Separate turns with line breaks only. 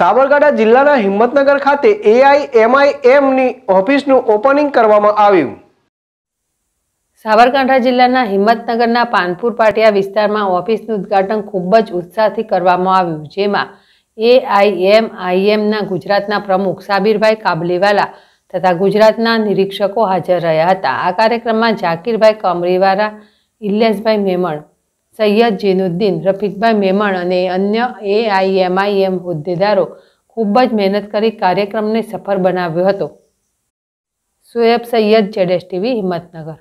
સાબરકાંઠા જિલ્લાના હિંમતનગર ખાતે AI એઆઈએમઆઈએમની ઓફિસનું opening કરવામાં આવ્યું
સાબરકાંઠા જિલ્લાના હિંમતનગરના પાનપુર પાટિયા વિસ્તારમાં ઓફિસનું ઉદ્ઘાટન ખૂબ જ ઉત્સાહથી કરવામાં આવ્યું જેમાં એઆઈએમઆઈએમના ગુજરાતના પ્રમુખ સાબીરભાઈ કાબલીવાલા તથા ગુજરાતના નિરીક્ષકો હાજર રહ્યા હતા આ કાર્યક્રમમાં ઝાકીરભાઈ કમરીવાલા ઇલિયાસભાઈ મેમણ સૈયદ જીનુદ્દીન રફીકભાઈ મેમણ અને અન્ય એઆઈએમઆઈએમ હોદ્દેદારો ખૂબ જ મહેનત કરી કાર્યક્રમને સફળ બનાવ્યો હતો
સોએબ સૈયદ
જેડેશ ટીવી હિંમતનગર